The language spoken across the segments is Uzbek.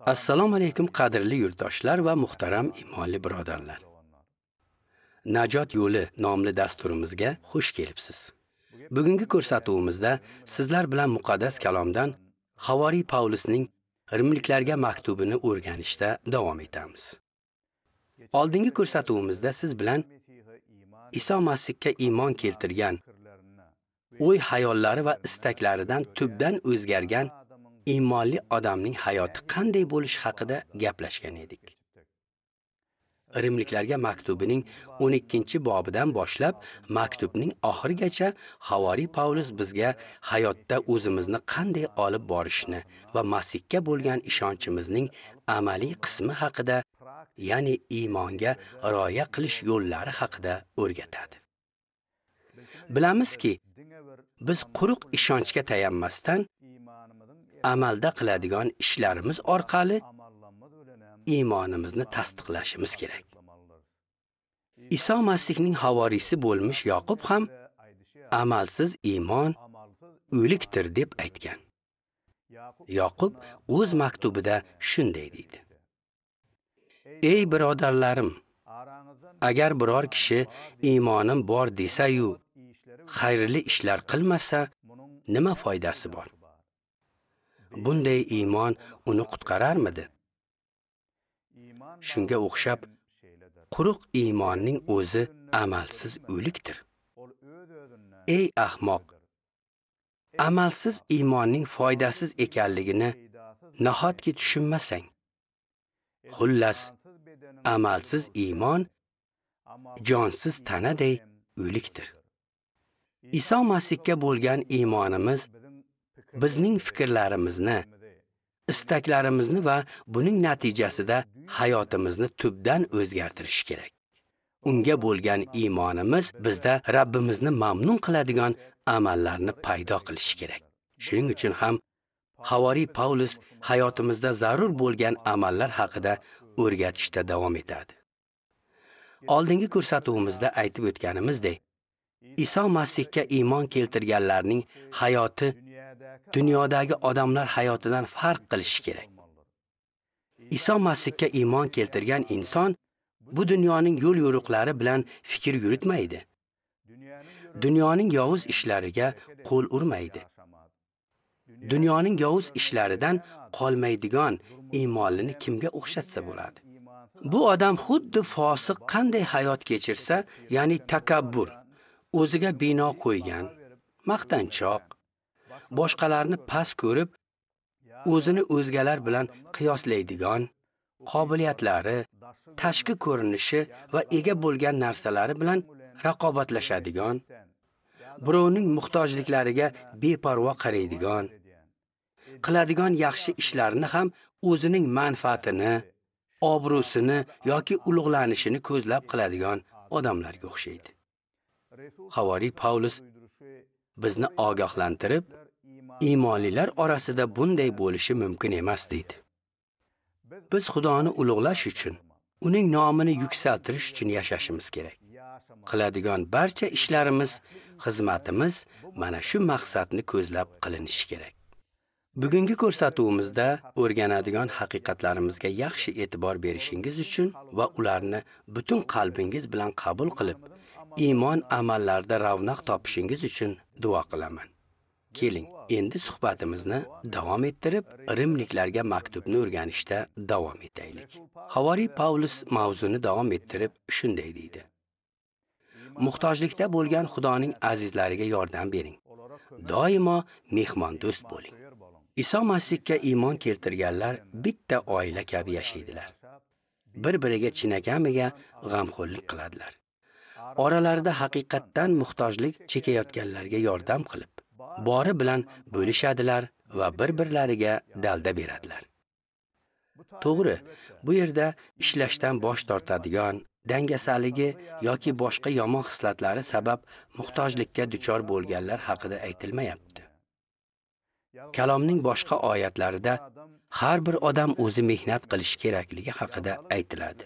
assalomu alaykum qadrli yurtdoshlar va muhtaram imonli birodarlar najot yo'li nomli dasturimizga xush kelibsiz bugungi ko'rsatuvimizda sizlar bilan muqaddas kalomdan havoriy Paulusning rimliklarga maktubini o'rganishda davom etamiz oldingi ko'rsatuvimizda siz bilan iso masihga iymon keltirgan o'y hayollari va istaklaridan tubdan o'zgargan iymonli odamning hayoti qanday bo'lishi haqida gaplashgan edik rimliklarga maktubining 12 bobidan boshlab maktubning oxirigacha havoriy pavlus bizga hayotda o'zimizni qanday olib borishni va masihga bo'lgan ishonchimizning amaliy qismi haqida ya'ni iymonga rioya qilish yo'llari haqida o'rgatadi bilamizki biz quruq ishonchga tayanmasdan amalda qiladigan ishlarimiz orqali iymonimizni tasdiqlashimiz kerak. Iso Masihning havorisi bo'lmiş Yoqub ham amalsiz iymon o'likdir deb aytgan. Yoqub o'z maktubida shunday deydi. Ey birodarlarim, agar biror kishi iymonim bor desa-yu, xayrli ishlar qilmasa, nima foydasi bor? bunday iymon uni qutqararmidi shunga o'xshab quruq iymonning o'zi amalsiz o'likdir ey ahmoq amalsiz iymonning foydasiz ekanligini nahotki tushunmasang xullas amalsiz iymon jonsiz tanaday o'likdir iso masihga bo'lgan iymonimiz bizning fikrlarimizni, istaklarimizni va buning natijasida hayotimizni tubdan o'zgartirish kerak. Unga bo'lgan iymonimiz bizda Rabbimizni mamnun qiladigan amallarni paydo qilishi kerak. Shuning uchun ham Havori Paulus hayotimizda zarur bo'lgan amallar haqida o'rgatishda davom etadi. Oldingi ko'rsatuvimizda aytib o'tganimizdek, iso masihga iymon keltirganlarning hayoti dunyodagi odamlar hayotidan farq qilishi kerak iso masihga iymon keltirgan inson bu dunyoning yo'l yo'riqlari bilan fikr yuritmaydi dunyoning yovuz ishlariga qo'l urmaydi dunyoning yovuz ishlaridan qolmaydigan iymonlini kimga o'xshatsa bo'ladi bu odam xuddi fosiq qanday hayot kechirsa ya'ni takabbur o'ziga bino qo'ygan, maqtanchoq, boshqalarni past ko'rib, o'zini o'zgalar bilan qiyoslaydigan qobiliyatlari, tashqi ko'rinishi va ega bo'lgan narsalari bilan raqobatlashadigan, birovning muhtojliklariga beparvo qaraydigan, qiladigan yaxshi ishlarini ham o'zining manfaatini, obro'sini yoki ulug'lanishini ko'zlab qiladigan odamlarga o'xshaydi. Havari Paulus bizni ogohlantirib, iymonlilar orasida bunday bo'lishi mumkin emas deydi. Biz Xudoni ulug'lash uchun, uning nomini yuksaltirish uchun yashashimiz kerak. Qiladigan barcha ishlarimiz, xizmatimiz mana shu maqsadni ko'zlab qilinishi kerak. Bugungi ko'rsatuvimizda o'rganadigan haqiqatlarimizga yaxshi e'tibor berishingiz uchun va ularni butun qalbingiz bilan qabul qilib, iymon amallarda ravnaq topishingiz uchun duo qilaman. Keling, endi suhbatimizni davom ettirib, Rimliklarga maktubni o'rganishda davom etaylik. Havori Pavlus mavzuni davom ettirib shunday deydi: Muhtojlikda bo'lgan Xudoning azizlariga yordam bering. Doimo mehmondo'st bo'ling. Iso Masihga iymon keltirganlar bitta oila kabi yashaydilar. Bir-biriga chinakamiga g'amxo'rlik qiladilar. oralarida haqiqatdan muhtojlik chekayotganlarga yordam qilib bori bilan bo'lishadilar va bir birlariga dalda beradilar to'g'ri bu yerda ishlashdan bosh tortadigan dangasaligi yoki boshqa yomon xislatlari sabab muhtojlikka duchor bo'lganlar haqida aytilmayapti kalomning boshqa oyatlarida har bir odam o'zi mehnat qilish kerakligi haqida aytiladi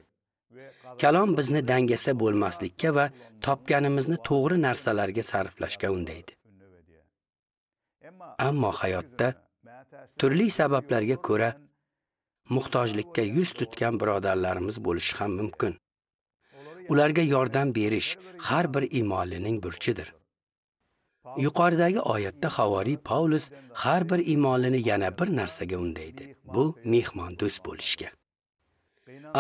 kalom bizni dangasa bo'lmaslikka va topganimizni to'g'ri narsalarga sarflashga undaydi ammo hayotda turli sabablarga ko'ra muhtojlikka yuz tutgan birodarlarimiz bo'lishi ham mumkin ularga yordam berish har bir imonlining burchidir yuqoridagi oyatda havoriy Paulus har bir imonlini yana bir narsaga undaydi bu mehmondo'st bo'lishga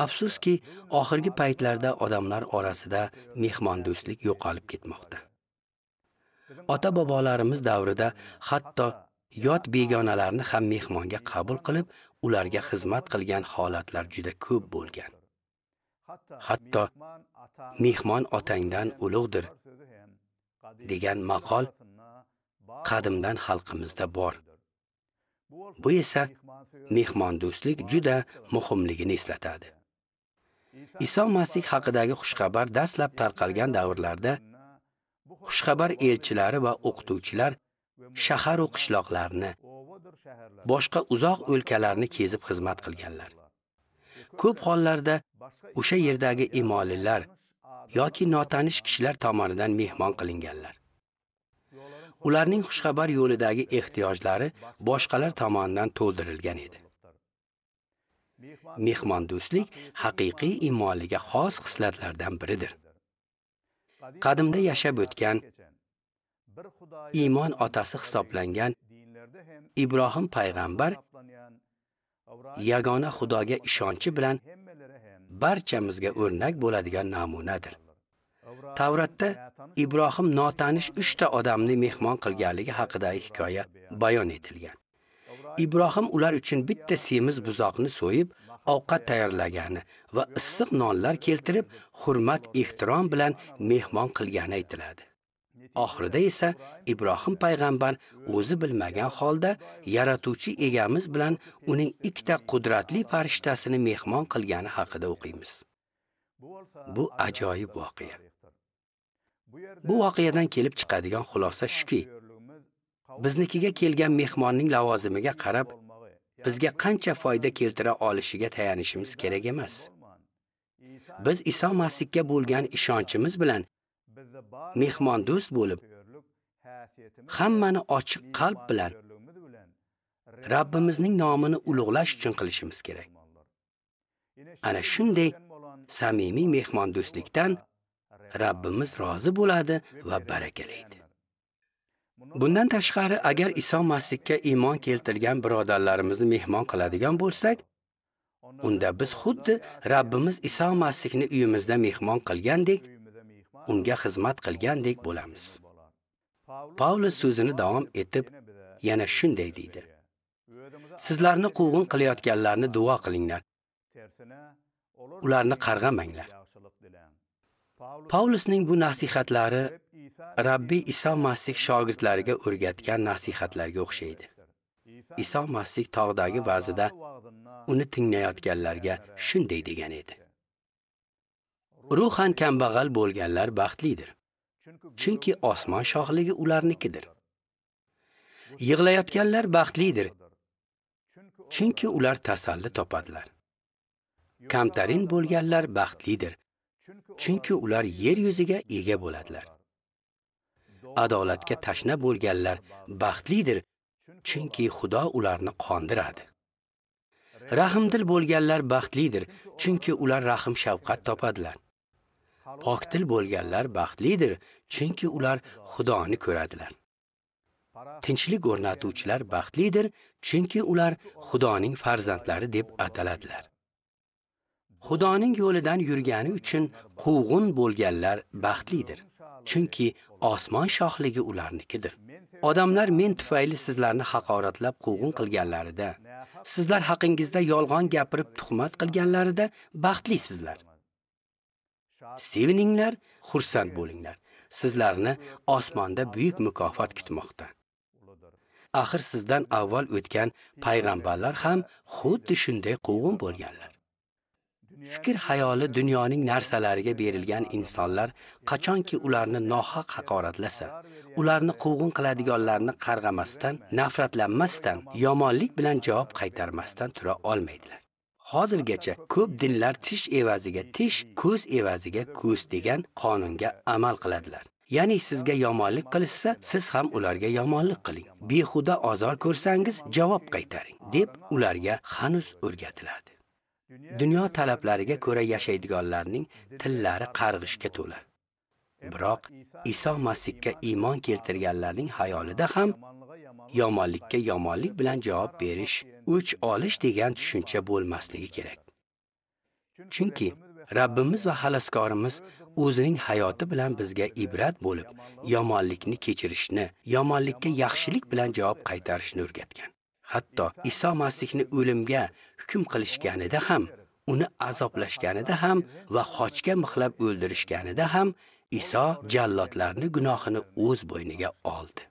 afsuski oxirgi paytlarda odamlar orasida mehmondo'stlik yo'qolib ketmoqda ota bobolarimiz davrida hatto yot begonalarni ham mehmonga qabul qilib ularga xizmat qilgan holatlar juda ko'p bo'lgan hatto mehmon otangdan ulug'dir degan maqol qadimdan xalqimizda bor Bu esa mehmondo'stlik juda muhimligini eslatadi. Iso Masih haqidagi xushxabar dastlab tarqalgan davrlarda xushxabar elchilari va o'qituvchilar shahar va qishloqlarni, boshqa uzoq o'lkalarni kezib xizmat qilganlar. Ko'p hollarda o'sha yerdagi imolilar yoki notanish kishilar tomonidan mehmon qilinganlar. ularning xushxabar yo'lidagi ehtiyojlari boshqalar tomonidan to'ldirilgan edi mehmondo'stlik haqiqiy imonliga xos xislatlardan biridir qadimda yashab o'tgan iymon otasi hisoblangan ibrohim payg'ambar yagona xudoga ishonchi bilan barchamizga o'rnak bo'ladigan namunadir Tavratda Ibrohim notanish 3 ta odamni mehmon qilganligi haqidagi hikoya bayon etilgan. Ibrohim ular uchun bitta semiz buzoqni so'yib, ovqat tayyorlagani va issiq nonlar keltirib, hurmat ehtirom bilan mehmon qilgani aytiladi. Oxirida esa Ibrohim payg'ambar o'zi bilmagan holda yaratuvchi egamiz bilan uning ikkita qudratli farishtasini mehmon qilgani haqida o'qiymiz. Bu ajoyib voqea. Bu voqeadan kelib chiqadigan xulosa shuki, biznikiga kelgan mehmonning lavozimiga qarab bizga qancha foyda keltira olishiga tayanishimiz kerak emas. Biz Iso Masihga bo'lgan ishonchimiz bilan do'st bo'lib, hammani ochiq qalb bilan Rabbimizning nomini ulug'lash uchun qilishimiz kerak. Ana shunday samimiy do'stlikdan Rabbimiz rozi bo'ladi va barakalaydi. Bundan tashqari, agar Iso Masihga iymon keltirgan birodarlarimizni mehmon qiladigan bo'lsak, unda biz xuddi Rabbimiz Iso Masihni uyimizda mehmon qilgandek, unga xizmat qilgandek bo'lamiz. Paulus so'zini davom etib, yana shunday deydi: Sizlarni quvg'in qilayotganlarni duo qilinglar. Ularni qarg'amanglar. Paulusning bu nasihatlari Rabbi Iso Masih shogirdlariga o'rgatgan nasihatlarga o'xshaydi. Iso Masih tog'dagi va'zida uni tinglayotganlarga shunday degan edi. Ruhan kambag'al bo'lganlar baxtlidir. Chunki osmon shohligi ularnikidir. Yig'layotganlar baxtlidir. Chunki ular tasalli topadilar. Kamtarin bo'lganlar baxtlidir. chunki ular yer yuziga ega bo'ladilar adolatga tashna bo'lganlar baxtlidir chunki xudo ularni qondiradi rahmdil bo'lganlar baxtlidir chunki ular rahm shafqat topadilar pokdil bo'lganlar baxtlidir chunki ular xudoni ko'radilar tinchlik o'rnatuvchilar baxtlidir chunki ular xudoning farzandlari deb ataladilar Xudoning yo'lidan yurgani uchun quvg'un bo'lganlar baxtlidir. Chunki osmon shohligi ularnikidir. Odamlar men tufayli sizlarni haqoratlab quvg'un qilganlarida, sizlar haqingizda yolg'on gapirib tuhmat qilganlarida baxtlisizlar. Sevininglar, xursand bo'linglar. Sizlarni osmonda buyuk mukofot kutmoqda. Axir sizdan avval o'tgan payg'ambarlar ham xuddi shunday quvg'un bo'lganlar. Fikr hayoli dunyoning narsalariga berilgan insonlar qachonki ularni nohaq haqoratlasa, ularni quvg'in qiladiganlarni qarg'amasdan, nafratlanmasdan, yomonlik bilan javob qaytarmasdan tura olmaydilar. Hozirgacha ko'p dinlar tish evaziga tish, ko'z evaziga ko'z degan qonunga amal qiladilar. Ya'ni sizga yomonlik qilishsa, siz ham ularga yomonlik qiling. Behuda azor ko'rsangiz, javob qaytaring, deb ularga hanuz o'rgatiladi. dunyo talablariga ko'ra yashaydiganlarning tillari qarg'ishga to'la biroq iso masihga iymon keltirganlarning xayolida ham yomonlikka yomonlik bilan javob berish o'ch olish degan tushuncha bo'lmasligi kerak chunki rabbimiz va xaloskorimiz o'zining hayoti bilan bizga ibrat bo'lib yomonlikni kechirishni yomonlikka yaxshilik bilan javob qaytarishni o'rgatgan hatto Iso Masihni o'limga hukm qilishganida ham, uni azoblashganida ham va xochga mixlab o'ldirishganida ham Iso jallodlarni gunohini o'z bo'yniga oldi.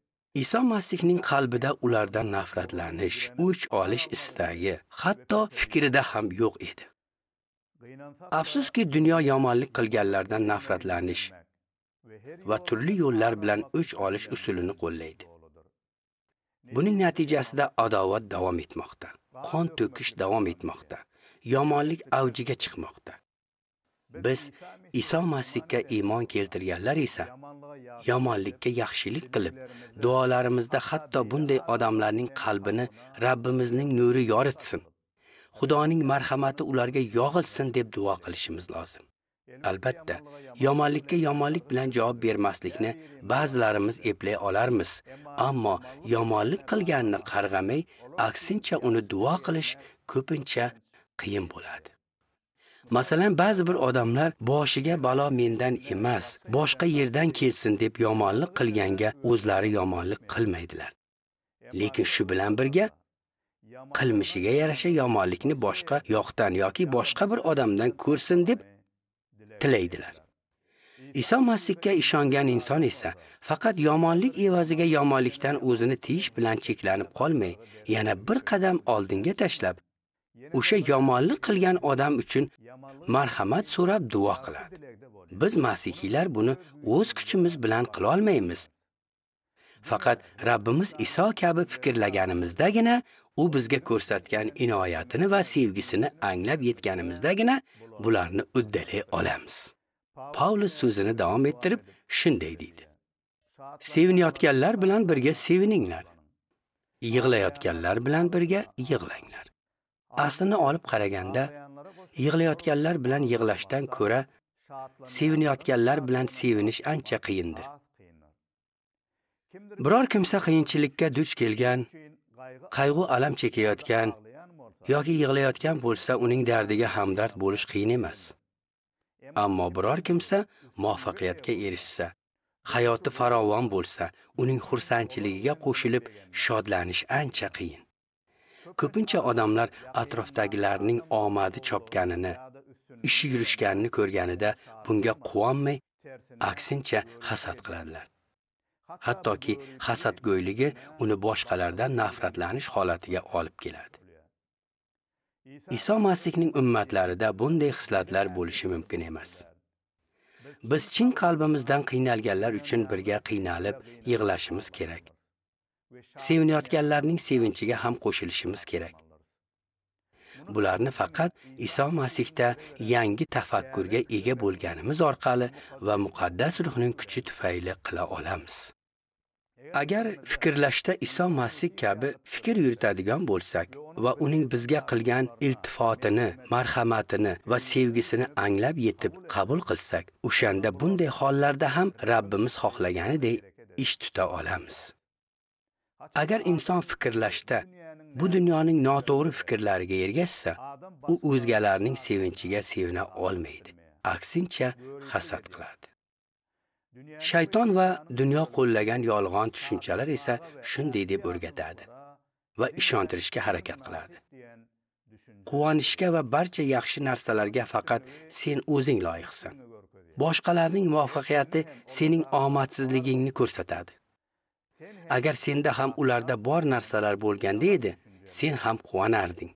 Iso Masihning qalbida ulardan nafratlanish, o'ch olish istagi, hatto fikrida ham yo'q edi. Afsuski, dunyo yomonlik qilganlardan nafratlanish va turli yo'llar bilan o'ch olish usulini qo'llaydi. buning natijasida adovat davom etmoqda qon to'kish davom etmoqda yomonlik avjiga chiqmoqda biz iso masihga iymon keltirganlar esa yomonlikka yaxshilik qilib duolarimizda hatto bunday odamlarning qalbini rabbimizning nuri yoritsin xudoning marhamati ularga yog'ilsin deb duo qilishimiz lozim albatta yomonlikka yomonlik bilan javob bermaslikni ba'zilarimiz eplay olarmiz ammo yomonlik qilganni qarg'amay aksincha uni duo qilish ko'pincha qiyin bo'ladi Masalan, ba'zi bir odamlar boshiga balo mendan emas, boshqa yerdan kelsin deb yomonlik qilganga o'zlari yomonlik qilmaydilar. Lekin shu bilan birga qilmishiga yarasha yomonlikni boshqa yoqdan yoki boshqa bir odamdan ko'rsin deb tilaydilar. Iso Masihga ishongan inson esa faqat yomonlik evaziga yomonlikdan o'zini tiyish bilan cheklanib qolmay, yana bir qadam oldinga tashlab, o'sha yomonlik qilgan odam uchun marhamat so'rab duo qiladi. Biz masihiylar buni o'z kuchimiz bilan qila olmaymiz. Faqat Rabbimiz Iso kabi fikrlaganimizdagina, u bizga ko'rsatgan inoyatini va sevgisini anglab yetganimizdagina bularni uddalay olamiz Paulus so'zini davom ettirib shunday deydi sevinayotganlar bilan birga sevininglar yig'layotganlar bilan birga yig'langlar aslini olib qaraganda yig'layotganlar bilan yig'lashdan ko'ra sevinayotganlar bilan sevinish ancha qiyindir biror kimsa qiyinchilikka duch kelgan qayg'u alam chekayotgan yoki yig'layotgan bo'lsa uning dardiga hamdard bo'lish qiyin emas ammo biror kimsa muvaffaqiyatga erishsa hayoti farovon bo'lsa uning xursandchiligiga qo'shilib shodlanish ancha qiyin ko'pincha odamlar atrofdagilarning omadi chopganini ishi yurishganini ko'rganida bunga quvonmay aksincha hasad qiladilar hattoki hasadgo'yligi uni boshqalardan nafratlanish holatiga olib keladi Iso Masihning ummatlarida bunday xislatlar bo'lishi mumkin emas. Biz chin qalbimizdan qiynalganlar uchun birga qiynalib yig'lashimiz kerak. Sevinayotganlarning sevinchiga ham qo'shilishimiz kerak. Bularni faqat Iso Masihda yangi tafakkurga ega bo'lganimiz orqali va muqaddas ruhning kuchi tufayli qila olamiz. agar fikrlashda iso masih kabi fikr yuritadigan bo'lsak va uning bizga qilgan iltifotini marhamatini va sevgisini anglab yetib qabul qilsak o'shanda bunday hollarda ham rabbimiz xohlaganidek ish tuta olamiz agar inson fikrlashda bu dunyoning noto'g'ri fikrlariga ergashsa u o'zgalarning sevinchiga sevina olmaydi aksincha hasad qiladi shayton va dunyo qo'llagan yolg'on tushunchalar esa shunday deb o'rgatadi va ishontirishga harakat qiladi quvonishga va barcha yaxshi narsalarga faqat sen o'zing loyiqsan boshqalarning muvaffaqiyati sening omadsizligingni ko'rsatadi agar senda ham ularda bor narsalar bo'lganda edi sen ham quvonarding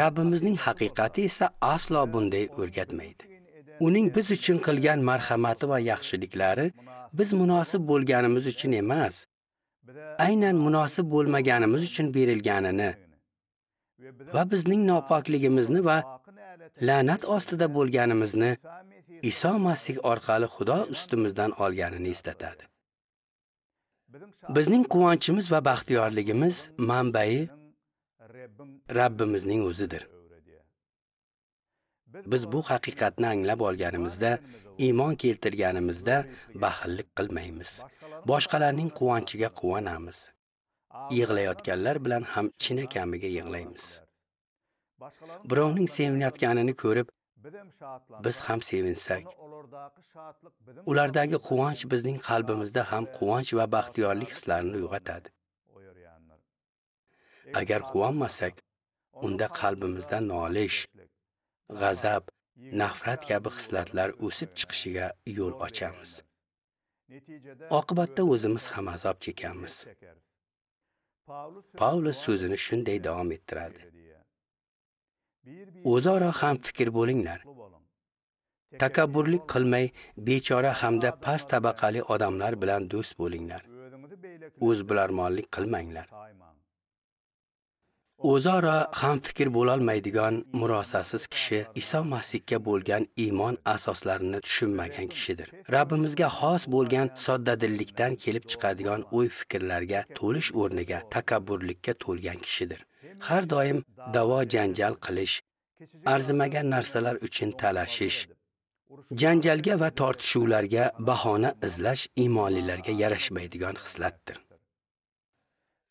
rabbimizning haqiqati esa aslo bunday o'rgatmaydi uning biz uchun qilgan marhamati va yaxshiliklari biz munosib bo'lganimiz uchun emas, aynan munosib bo'lmaganimiz uchun berilganini va bizning nopokligimizni va la'nat ostida bo'lganimizni Iso Masih orqali Xudo ustimizdan olganini eslatadi. Bizning quvonchimiz va baxtiyorligimiz manbai Rabbimizning o'zidir. Biz bu haqiqatni anglab olganimizda, iymon keltirganimizda baxillik qilmaymiz. Boshqalarning quvonchiga quvonamiz. Yig'layotganlar bilan ham chinakamiga yig'laymiz. Birovning sevinayotganini ko'rib, biz ham sevinsak. Ulardagi quvonch bizning qalbimizda ham quvonch va baxtiyorlik hislarini uyg'otadi. Agar quvonmasak, unda qalbimizda nolish, g'azab nafrat kabi hislatlar o'sib chiqishiga yo'l ochamiz oqibatda o'zimiz ham azob chekamiz paulus so'zini shunday davom ettiradi o'zaro ham fikr bo'linglar takabburlik qilmay bechora hamda past tabaqali odamlar bilan do'st bo'linglar o'zbilarmonlik qilmanglar o'zaro hamfikr bo'lolmaydigan murosasiz kishi Iso Masihga bo'lgan iymon asoslarini tushunmagan kishidir. Rabbimizga xos bo'lgan soddadillikdan kelib chiqadigan o'y-fikrlarga to'lish o'rniga takabburlikka to'lgan kishidir. Har doim davo janjal qilish, arzimagan narsalar uchun talashish, janjalga va tortishuvlarga bahona izlash iymonlilarga yarashmaydigan xislatdir.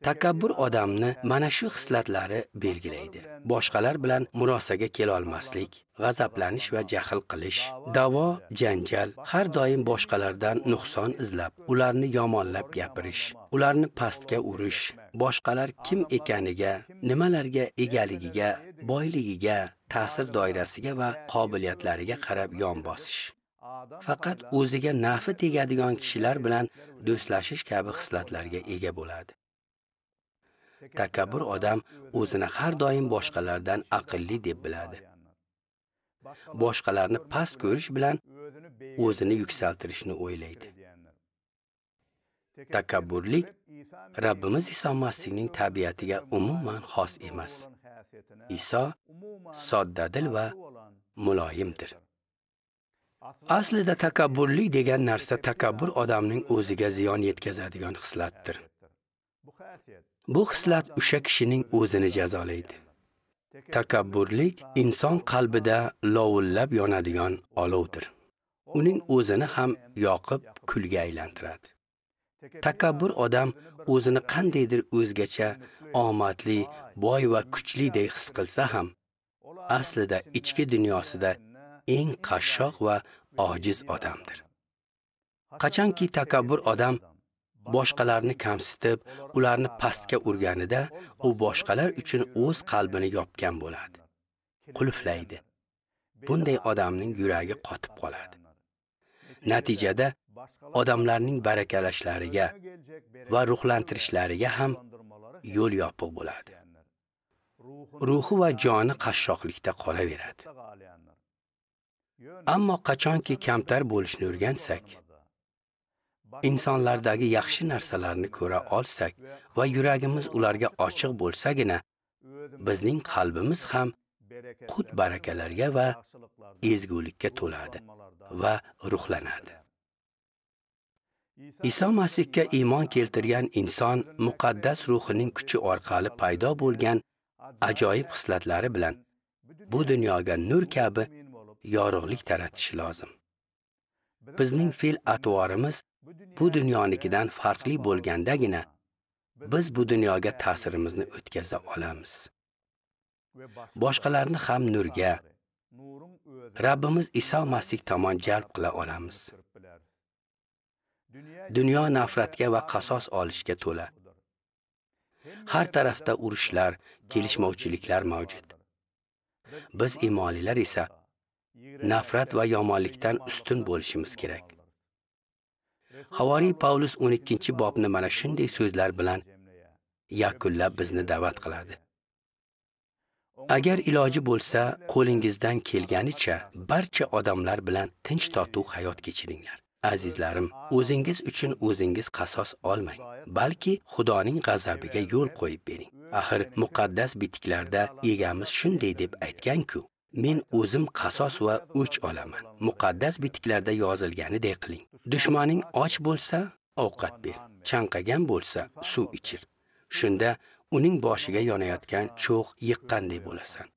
takabbur odamni mana shu hislatlari belgilaydi boshqalar bilan murosaga kela olmaslik g'azablanish va jahl qilish davo janjal har doim boshqalardan nuqson izlab ularni yomonlab gapirish ularni pastga urish boshqalar kim ekaniga nimalarga egaligiga boyligiga ta'sir doirasiga va qobiliyatlariga qarab yon bosish faqat o'ziga nafi tegadigan kishilar bilan do'stlashish kabi xislatlarga ega bo'ladi takabbur odam o'zini har doim boshqalardan aqlli deb biladi boshqalarni past ko'rish bilan o'zini yuksaltirishni o'ylaydi takabburlik Rabbimiz Iso Masihning tabiatiga umuman xos emas. Iso soddadil va muloyimdir. Aslida takabburlik degan narsa takabbur odamning o'ziga ziyon yetkazadigan xislatdir. Bu xislat o'sha kishining o'zini jazolaydi. Takabburlik inson qalbida lovullab yonadigan olovdir. Uning o'zini ham yoqib kulga aylantiradi. Takabbur odam o'zini qandaydir o'zgacha, omadli, boy va kuchli deb his qilsa ham, aslida ichki dunyosida eng qashshoq va ojiz odamdir. Qachonki takabbur odam boshqalarni kamsitib, ularni pastga urganida u boshqalar uchun o'z qalbini yopgan bo'ladi. Qulflaydi. Bunday odamning yuragi qotib qoladi. Natijada odamlarning barakalashlariga va ruhlantirishlariga ham yo'l yopiq bo'ladi. Ruhi va joni qashshoqlikda qolaveradi. Ammo qachonki kamtar bo'lishni o'rgansak, insonlardagi yaxshi narsalarni ko'ra olsak va yuragimiz ularga ochiq bo'lsagina bizning qalbimiz ham qut barakalarga va ezgulikka to'ladi va ruhlanadi iso masihga iymon keltirgan inson muqaddas ruhining kuchi orqali paydo bo'lgan ajoyib hislatlari bilan bu dunyoga nur kabi yorug'lik taratishi lozim bizning fe'l atvorimiz bu dunyonikidan farqli bo'lgandagina biz bu dunyoga ta'sirimizni o'tkaza olamiz boshqalarni ham nurga rabbimiz iso masih tomon jalb qila olamiz dunyo nafratga va qasos olishga to'la har tarafda urushlar kelishmovchiliklar mavjud biz imonlilar esa nafrat va yomonlikdan ustun bo'lishimiz kerak Havariy Paulus 12-bobni mana shunday so'zlar bilan yakunlab bizni da'vat qiladi. Agar iloji bo'lsa, qo'lingizdan kelganicha barcha odamlar bilan tinch totuv hayot kechiringlar. Azizlarim, o'zingiz uchun o'zingiz qasos olmang, balki Xudoning g'azabiga yo'l qo'yib bering. Axir muqaddas bitiklarda egamiz shunday deb aytgan-ku, men o'zim qasos va o'ch olaman. Muqaddas bitiklarda yozilganidek qiling. dushmaning och bo'lsa ovqat ber chanqagan bo'lsa suv ichir shunda uning boshiga yonayotgan cho'g' yiqqanday bo'lasan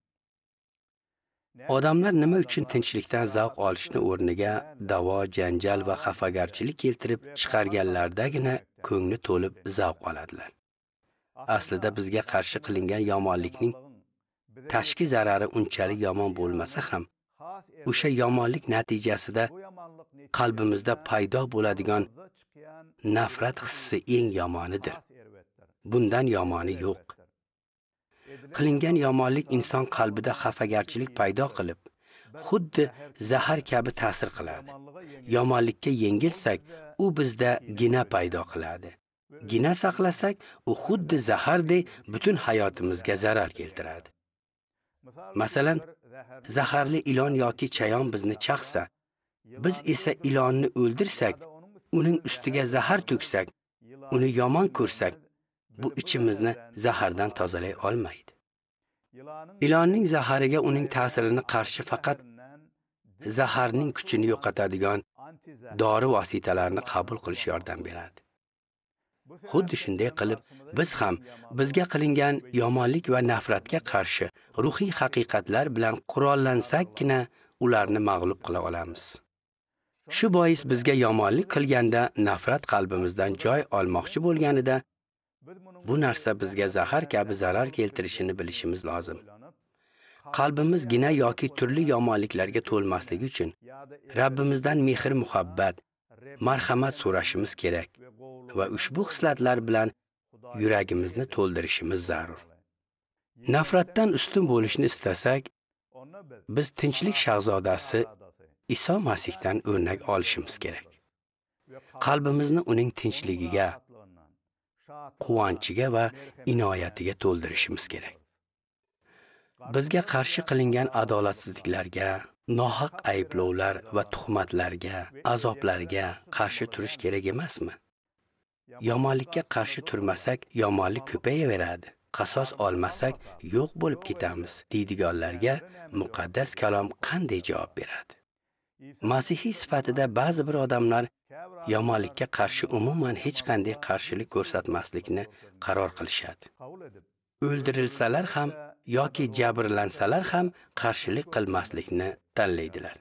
odamlar nima uchun tinchlikdan zavq olishni o'rniga davo janjal va xafagarchilik keltirib chiqarganlardagina ko'ngli to'lib zavq oladilar aslida bizga qarshi qilingan yomonlikning tashqi zarari unchalik yomon bo'lmasa ham o'sha yomonlik natijasida qalbimizda paydo bo'ladigan nafrat hissi eng yomonidir. Bundan yomoni yo'q. Qilingan yomonlik inson qalbida xafagarchilik paydo qilib, xuddi zahar kabi ta'sir qiladi. Yomonlikka yengilsak, u bizda gina paydo qiladi. Gina saqlasak, u xuddi zahardek butun hayotimizga zarar keltiradi. Masalan, zaharli ilon yoki chayon bizni chaqsa, Biz esa ilonni o'ldirsak, uning ustiga zahar to'ksak, uni yomon ko'rsak, bu ichimizni zahardan tozalay olmaydi. Ilonning zahariga uning ta'sirini qarshi faqat zaharning kuchini yo'qotadigan dori vositalarini qabul qilish yordam beradi. Xuddi shunday qilib, biz ham bizga qilingan yomonlik va nafratga qarshi ruhiy haqiqatlar bilan qurollansakkina ularni mag'lub qila olamiz. shu bois bizga yomonlik qilganda nafrat qalbimizdan joy olmoqchi bo'lganida bu narsa bizga zahar kabi zarar keltirishini bilishimiz lozim qalbimiz gina yoki turli yomonliklarga to'lmasligi uchun rabbimizdan mehr muhabbat marhamat so'rashimiz kerak va ushbu xislatlar bilan yuragimizni to'ldirishimiz zarur nafratdan ustun bo'lishni istasak biz tinchlik shahzodasi iso masihdan o'rnak olishimiz kerak qalbimizni uning tinchligiga quvonchiga va inoyatiga to'ldirishimiz kerak bizga qarshi qilingan adolatsizliklarga nohaq ayblovlar va tuhmatlarga azoblarga qarshi turish kerak emasmi yomonlikka qarshi turmasak yomonlik ko'payaveradi qasos olmasak yo'q bo'lib ketamiz deydiganlarga muqaddas kalom qanday javob beradi masihiy sifatida ba'zi bir odamlar yomonlikka qarshi umuman hech qanday qarshilik ko'rsatmaslikni qaror qilishadi o'ldirilsalar ham yoki jabrlansalar ham qarshilik qilmaslikni tanlaydilar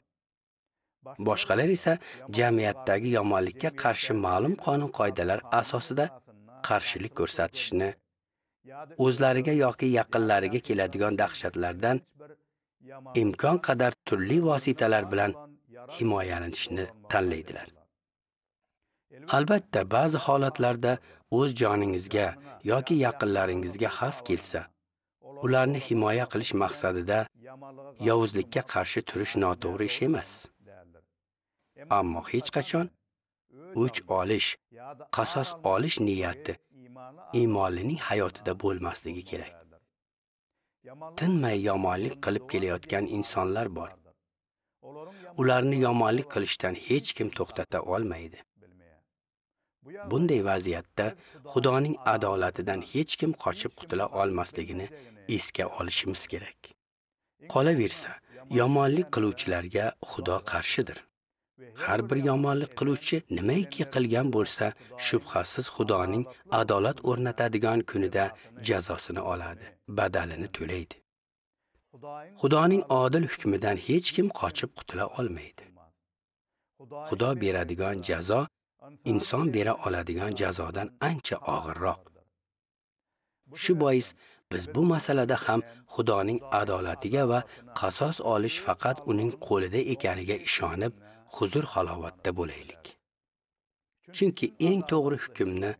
boshqalar esa jamiyatdagi yomonlikka qarshi ma'lum qonun qoidalar asosida qarshilik ko'rsatishni o'zlariga yoki yaqinlariga keladigan dahshatlardan imkon qadar turli vositalar bilan himoyalanishni tanlaydilar albatta ba'zi holatlarda o'z joningizga yoki yaqinlaringizga xavf kelsa ularni himoya qilish maqsadida yovuzlikka qarshi turish noto'g'ri ish emas ammo hech qachon o'ch olish qasos olish niyati imonlining hayotida bo'lmasligi kerak tinmay yomonlik qilib kelayotgan insonlar bor ularni yomonlik qilishdan hech kim to'xtata olmaydi bunday vaziyatda xudoning adolatidan hech kim qochib qutula olmasligini esga olishimiz kerak qolaversa yomonlik qiluvchilarga xudo qarshidir har bir yomonlik qiluvchi nimaiki qilgan bo'lsa shubhasiz xudoning adolat o'rnatadigan kunida jazosini oladi badalini to'laydi xudoning odil hukmidan hech kim qochib qutula olmaydi xudo beradigan jazo inson bera oladigan jazodan ancha og'irroq shu bois biz bu masalada ham xudoning adolatiga va qasos olish faqat uning qo'lida ekaniga ishonib huzur halovatda bo'laylik chunki eng to'g'ri hukmni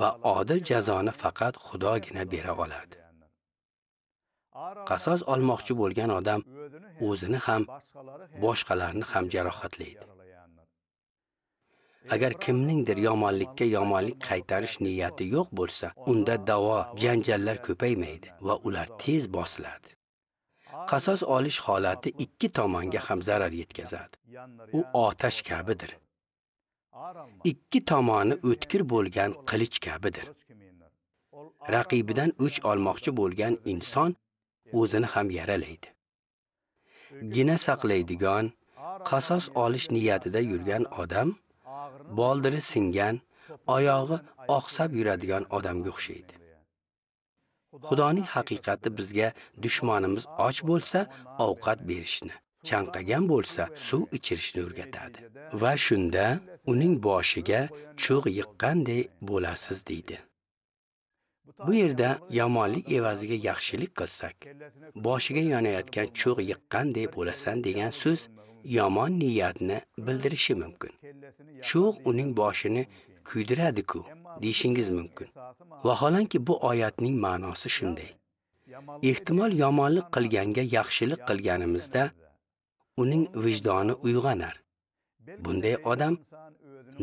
va odil jazoni faqat xudogina bera oladi qasos olmoqchi bo'lgan odam o'zini ham boshqalarni ham jarohatlaydi agar kimningdir yomonlikka yomonlik qaytarish niyati yo'q bo'lsa unda davo janjallar ko'paymaydi va ular tez bosiladi qasos olish holati ikki tomonga ham zarar yetkazadi u otash kabidir ikki tomoni o'tkir bo'lgan qilich kabidir raqibidan o'ch olmoqchi bo'lgan inson o'zini ham yaralaydi. Gina saqlaydigan, qasos olish niyatida yurgan odam boldiri singan, oyog'i oqsab yuradigan odamga o'xshaydi. Xudoning haqiqati bizga dushmanimiz och bo'lsa, ovqat berishni, chanqagan bo'lsa, suv ichirishni o'rgatadi. Va shunda uning boshiga cho'g' yiqqanday bo'lasiz deydi. bu yerda yomonlik evaziga yaxshilik qilsak boshiga yonayotgan cho'g' deb bo'lasan degan so'z yomon niyatni bildirishi mumkin cho'g' uning boshini kuydiradi-ku deyishingiz mumkin vaholanki bu oyatning ma'nosi shunday ehtimol yomonlik qilganga yaxshilik qilganimizda uning vijdoni uyg'onar bunday odam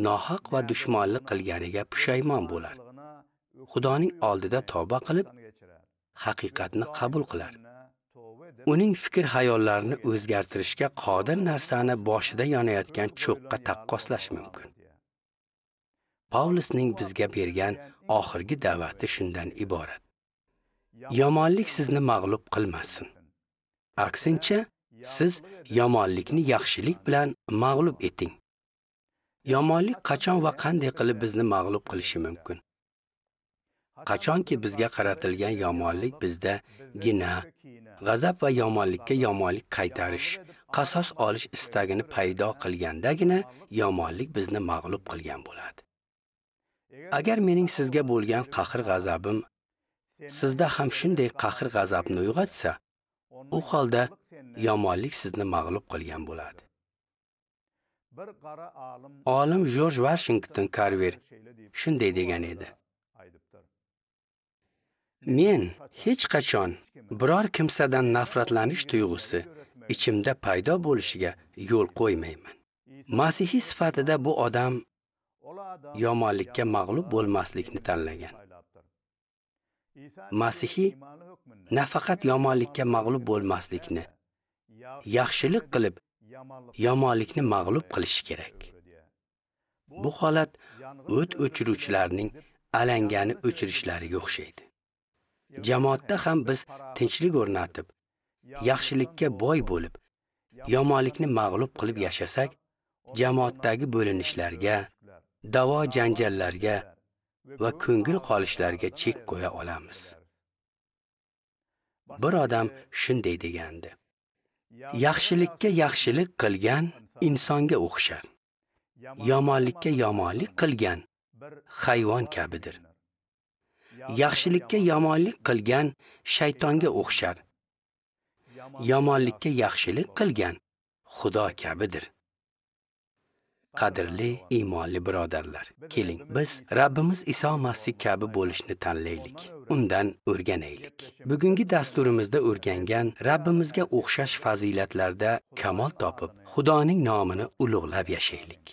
nohaq va dushmanlik qilganiga pushaymon bo'lar xudoning oldida tavba qilib haqiqatni qabul qilar uning fikr hayollarini o'zgartirishga qodir narsani boshida yonayotgan cho'qqa taqqoslash mumkin pavlusning bizga bergan oxirgi da'vati shundan iborat yomonlik sizni mag'lub qilmasin aksincha siz yomonlikni yaxshilik bilan mag'lub eting yomonlik qachon va qanday qilib bizni mag'lub qilishi mumkin qachonki bizga qaratilgan yomonlik bizda gina g'azab va yomonlikka yomonlik qaytarish qasos olish istagini paydo qilgandagina yomonlik bizni mag'lub qilgan bo'ladi agar mening sizga bo'lgan qahr g'azabim sizda ham shunday qahr g'azabni uyg'otsa u holda yomonlik sizni mag'lub qilgan bo'ladi olim jorj vashington karver shunday degan edi Men hech qachon biror kimsadan nafratlanish tuyg'usi ichimda paydo bo'lishiga yo'l qo'ymayman. Masihiy sifatida bu odam yomonlikka mag'lub bo'lmaslikni tanlagan. Masihiy nafaqat yomonlikka mag'lub bo'lmaslikni, yaxshilik qilib yomonlikni mag'lub qilish kerak. Bu holat o't o'chiruvchilarning alangani o'chirishlariga o'xshaydi. jamoatda ham biz tinchlik o'rnatib, yaxshilikka boy bo'lib, yomonlikni mag'lub qilib yashasak, jamoatdagi bo'linishlarga, davo janjallarga va ko'ngil qolishlarga chek qo'ya olamiz. Bir odam shunday degandi. Yaxshilikka yaxshilik qilgan insonga o'xshar. Yomonlikka yomonlik qilgan hayvon kabidir. yaxshilikka yomonlik qilgan shaytonga o'xshar. Yomonlikka yaxshilik qilgan Xudo kabidir. Qadrli iymonli birodarlar, keling biz Rabbimiz Iso Masih kabi bo'lishni tanlaylik. Undan o'rganaylik. Bugungi dasturimizda o'rgangan Rabbimizga o'xshash fazilatlarda kamol topib, Xudoning nomini ulug'lab yashaylik.